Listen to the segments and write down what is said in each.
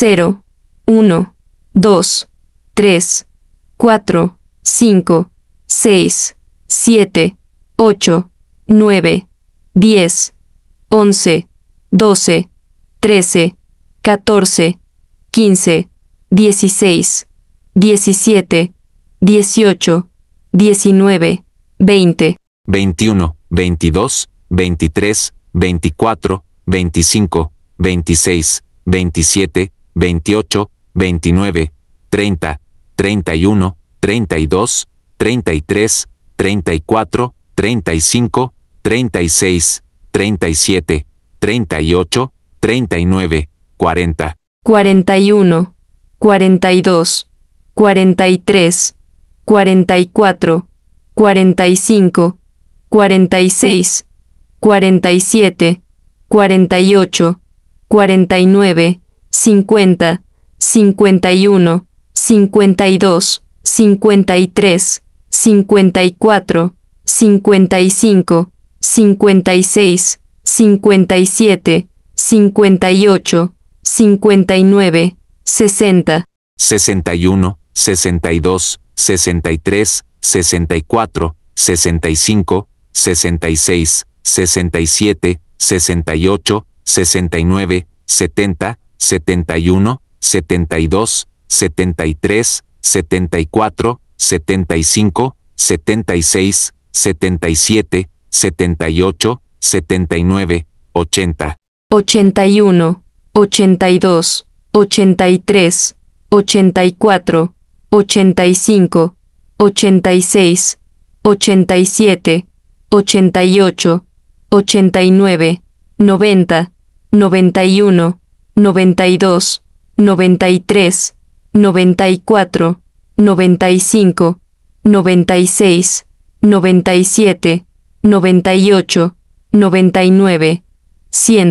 0, 1, 2, 3, 4, 5, 6, 7, 8, 9, 10, 11, 12, 13, 14, 15, 16, 17, 18, 19, 20, 21, 22, 23, 24, 25, 26, 27, 28, 29, 30, 31, 32, 33, 34, 35, 36, 37, 38, 39, 40. 41, 42, 43, 44, 45, 46, 47, 48, 49, 50, 51, 52, 53, 54, 55, 56, 57, 58, 59, 60, 61, 62, 63, 64, 65, 66, 67, 68, 69, 70, 71, 72, 73, 74, 75, 76, 77, 78, 79, 80. 81, 82, 83, 84, 85, 86, 87, 88, 89, 90, 91, 92, 93, 94, 95, 96, 97, 98, 99, 100.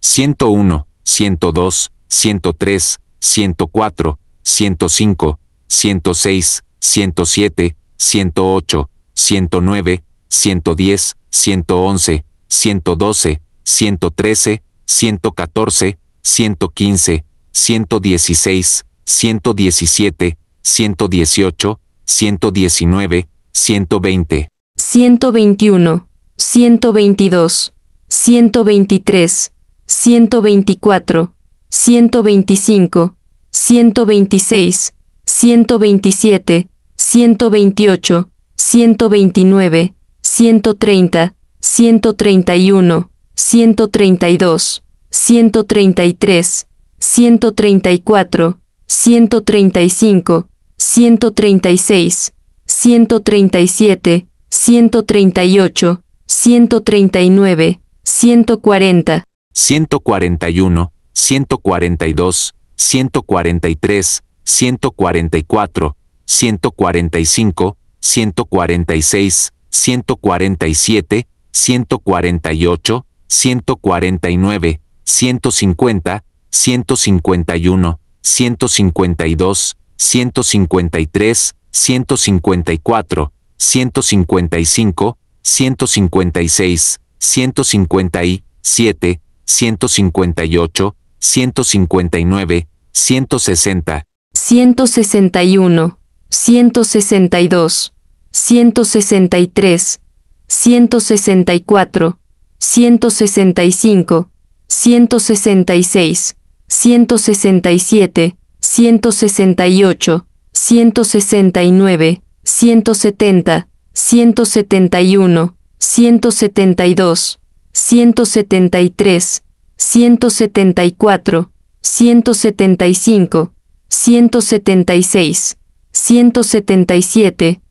101, 102, 103, 104, 105, 106, 107, 108, 109, 110, 111, 112, 113, 114, 115, 116, 117, 118, 119, 120. 121, 122, 123, 124, 125, 126, 127, 128, 129, 130, 131, 132, 133, 134, 135, 136, 137, 138, 139, 140, 141, 142, 143, 144, 145, 146, 147, 148, 149, 150, 151, 152, 153, 154, 155, 156, 157, 158, 159, 160, 161, 162, 163, 164, 165, 166, 167, 168, 169, 170, 171, 172, 173, 174, 175, 176, 177,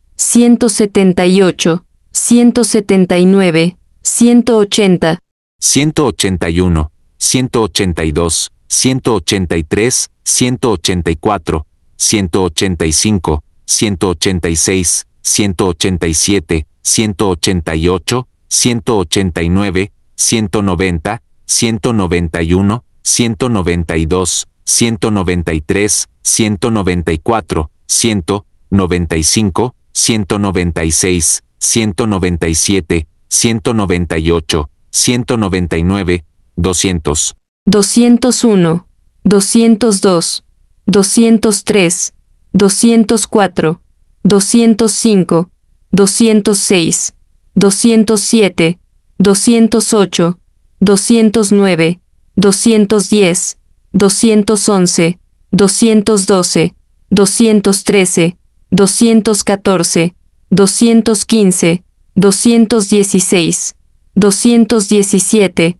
178, 179, 180, 181, 182, 183, 184, 185, 186, 187, 188, 189, 190, 191, 192, 193, 194, 195, 196, 197, 198, 199, 200, 201, 202, 203, 204, 205, 206, 207, 208, 209, 210, 211, 212, 213, 214, 215, 216, 217,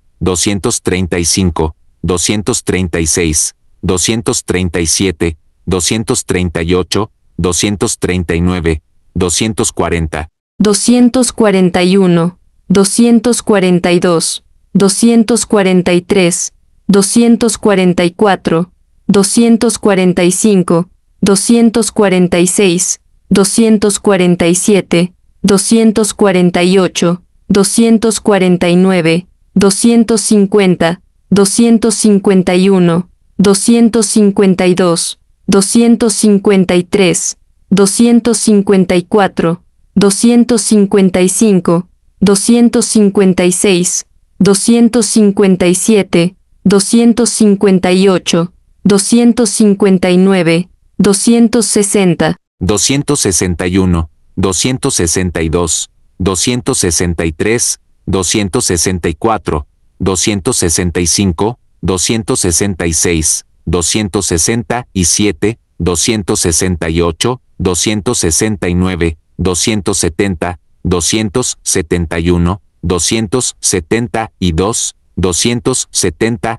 235, 236, 237, 238, 239, 240, 241, 242, 243, 244, 245, 246, 247, 248, 249, 250, 251, 252, 253, 254, 255, 256, 257, 258, 259, 260, 261, 262, 263, 264, 265, 266, 267, 268, 269, 270, 271, 272, 273,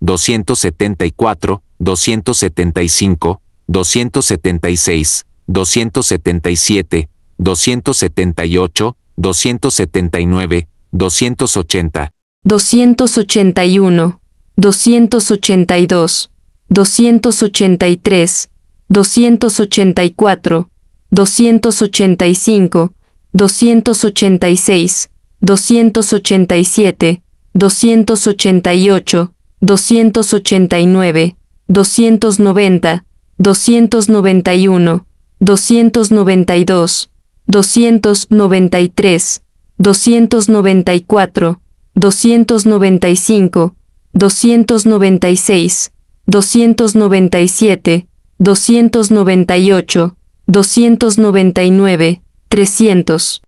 274, 275, 276, 277, 278, 279, 280, 281, 282, 283, 284, 285, 286, 287, 288, 289, 290, 291, 292, 293, 294, 295, 296, 297, 298, 299, 300.